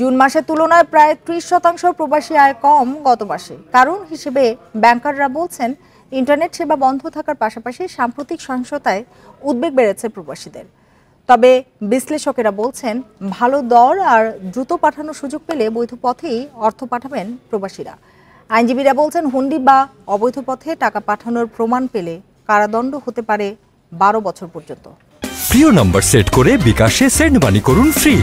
June মাসের তুলনায় প্রায় ত্রিশ শতাংশ প্রবাসী আয় কম গত মাসে কারণ হিসেবে ব্যাংকাররা বলছেন ইন্টারনেট সেবা বন্ধ থাকার পাশাপাশি সাম্প্রতিক সহিংসতায় উদ্বেগ বেড়েছে প্রবাসীদের তবে বিশ্লেষকেরা বলছেন ভালো দর আর দ্রুত পাঠানোর সুযোগ পেলে বৈধ পথেই অর্থ পাঠাবেন প্রবাসীরা আইনজীবীরা বলছেন হুন্ডি বা অবৈধ পথে টাকা পাঠানোর প্রমাণ পেলে কারাদণ্ড হতে পারে বারো বছর পর্যন্ত প্রিয় নম্বর সেট করে বিকাশে সেন্ড মানি করুন ফ্রি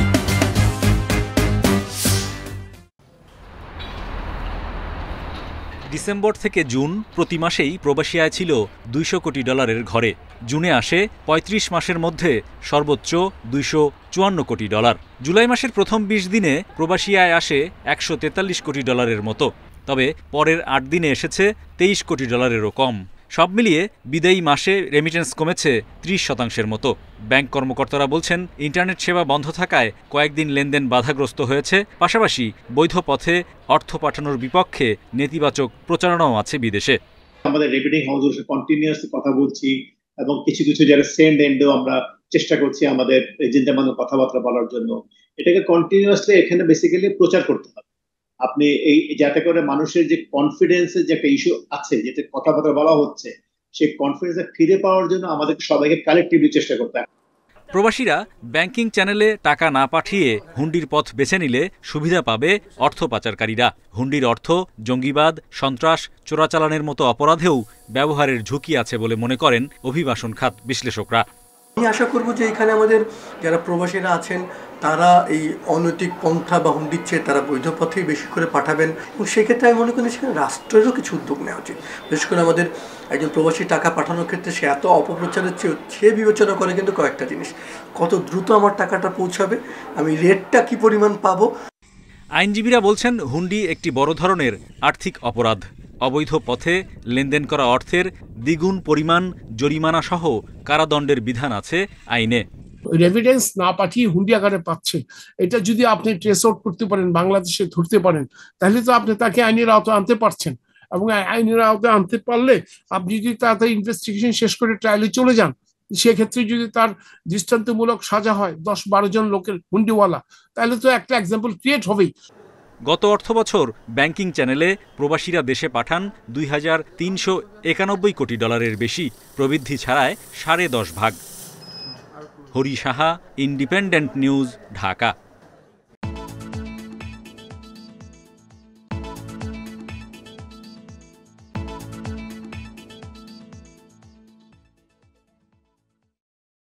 ডিসেম্বর থেকে জুন প্রতি মাসেই প্রবাসী আয় ছিল দুইশো কোটি ডলারের ঘরে জুনে আসে ৩৫ মাসের মধ্যে সর্বোচ্চ দুইশো চুয়ান্ন কোটি ডলার জুলাই মাসের প্রথম ২০ দিনে প্রবাসী আয় আসে একশো কোটি ডলারের মতো তবে পরের আট দিনে এসেছে তেইশ কোটি ডলারেরও কম সব মিলিয়ে বিদায়ী মাসে রেমিটেন্স কমেছে ত্রিশ শতাংশের মতো ব্যাংক কর্মকর্তারা বলছেন ইন্টারনেট সেবা বন্ধ থাকায় কয়েকদিন লেনদেন বাধাগ্রস্ত হয়েছে পাশাপাশি বৈধ পথে অর্থ পাঠানোর বিপক্ষে নেতিবাচক প্রচারণাও আছে বিদেশে আমাদের রেমিটিং হাউস কন্টিনিউয়াসলি কথা বলছি এবং কিছু কিছু যারা সেন্ড এন্ডেও আমরা চেষ্টা করছি আমাদের এজেন্টের মাধ্যমে কথাবার্তা বলার জন্য এটাকে কন্টিনিউয়াসলি এখানে বেসিক্যালি প্রচার করতে হবে আপনি এই যাতে করে মানুষের যে কনফিডেন্সের যে একটা ইস্যু আছে যেটা কথাবার্তা বলা হচ্ছে সেই কনফিডেন্সে ফিরে পাওয়ার জন্য আমাদের সবাইকে কালেক্টিভলি চেষ্টা করতে হবে প্রবাসীরা ব্যাংকিং চ্যানেলে টাকা না পাঠিয়ে হুন্ডির পথ বেছে নিলে সুবিধা পাবে অর্থ পাচারকারীরা হুন্ডির অর্থ জঙ্গিবাদ সন্ত্রাস চোরাচালানের মতো অপরাধেও ব্যবহারের ঝুঁকি আছে বলে মনে করেন অভিবাসন খাত বিশ্লেষকরা আমি আশা করব যে এখানে আমাদের যারা প্রবাসীরা আছেন তারা এই অনৈতিক পন্থা বা হুন্ডিচ্ছে তারা বৈধ পথেই বেশি করে পাঠাবেন এবং সেক্ষেত্রে আমি মনে করি সেখানে রাষ্ট্রেরও কিছু উদ্যোগ নেওয়া উচিত বিশেষ করে আমাদের একজন প্রবাসী টাকা পাঠানোর ক্ষেত্রে সে এত অপপ্রচারের চেয়ে সে বিবেচনা করে কিন্তু কয়েকটা জিনিস কত দ্রুত আমার টাকাটা পৌঁছাবে আমি রেটটা কি পরিমাণ পাবো আইনজীবীরা বলছেন হুন্ডি একটি বড় ধরনের আর্থিক অপরাধ অবৈধ পথে লেনদেন করা অর্থের দ্বিগুণ পরিমাণ জরিমানা সহ কারাদণ্ডের বিধান আছে আইনে রেভিডেন্স না পাঠিয়ে হুন্ডিয়াগারে পাচ্ছে এটা যদি আপনি ট্রেস আউট করতে পারেন বাংলাদেশে ধরতে পারেন তাহলে তো আপনি তাকে আইনের আওতা আনতে পারছেন এবং আইনের আওতায় আনতে পারলে আপনি যদি তাড়াতাড়ি ইনভেস্টিগেশন শেষ করে ট্রায়ালে চলে যান সেক্ষেত্রে যদি তার দৃষ্টান্তমূলক সাজা হয় দশ বারো জন লোকের হুন্ডিওয়ালা তাহলে তো একটা এক্সাম্পল ক্রিয়েট হবেই গত অর্থ বছর ব্যাংকিং চ্যানেলে প্রবাসীরা দেশে পাঠান দুই হাজার তিনশো একানব্বই কোটি ডলারের বেশি প্রবৃদ্ধি ছাড়ায় সাড়ে দশ ভাগ হরি সাহা ইন্ডিপেন্ডেন্ট নিউজ ঢাকা